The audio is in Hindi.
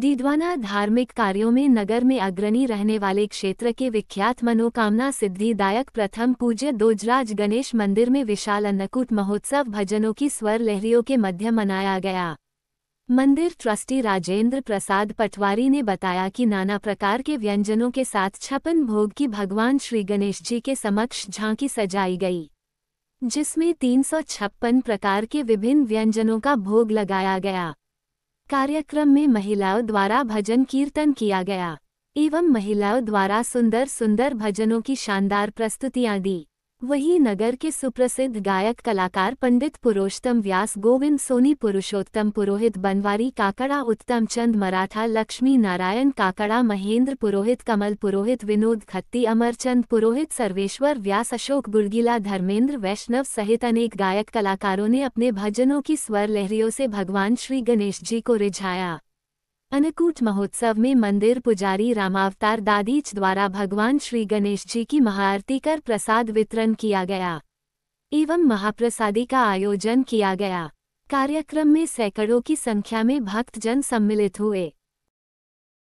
दीदवाना धार्मिक कार्यों में नगर में अग्रणी रहने वाले क्षेत्र के विख्यात मनोकामना सिद्धिदायक प्रथम पूज्य दोजराज गणेश मंदिर में विशाल अन्नकूट महोत्सव भजनों की स्वर लहरियों के मध्य मनाया गया मंदिर ट्रस्टी राजेंद्र प्रसाद पटवारी ने बताया कि नाना प्रकार के व्यंजनों के साथ छपन भोग की भगवान श्री गणेश जी के समक्ष झांकी सजाई गई जिसमें तीन प्रकार के विभिन्न व्यंजनों का भोग लगाया गया कार्यक्रम में महिलाओं द्वारा भजन कीर्तन किया गया एवं महिलाओं द्वारा सुंदर सुंदर भजनों की शानदार प्रस्तुतियां दी वही नगर के सुप्रसिद्ध गायक कलाकार पंडित पुरुषोत्तम व्यास गोविंद सोनी पुरुषोत्तम पुरोहित बनवारी काकड़ा उत्तम चंद मराठा लक्ष्मी नारायण काकड़ा महेंद्र पुरोहित कमल पुरोहित विनोद खत्ती अमरचंद पुरोहित सर्वेश्वर व्यास अशोक गुड़गिला धर्मेंद्र वैष्णव सहित अनेक गायक कलाकारों ने अपने भजनों की स्वर लहरियों से भगवान श्री गणेश जी को रिझाया अन्नकूट महोत्सव में मंदिर पुजारी रामावतार दादीच द्वारा भगवान श्री गणेश जी की महाआरती कर प्रसाद वितरण किया गया एवं महाप्रसादी का आयोजन किया गया कार्यक्रम में सैकड़ों की संख्या में भक्तजन सम्मिलित हुए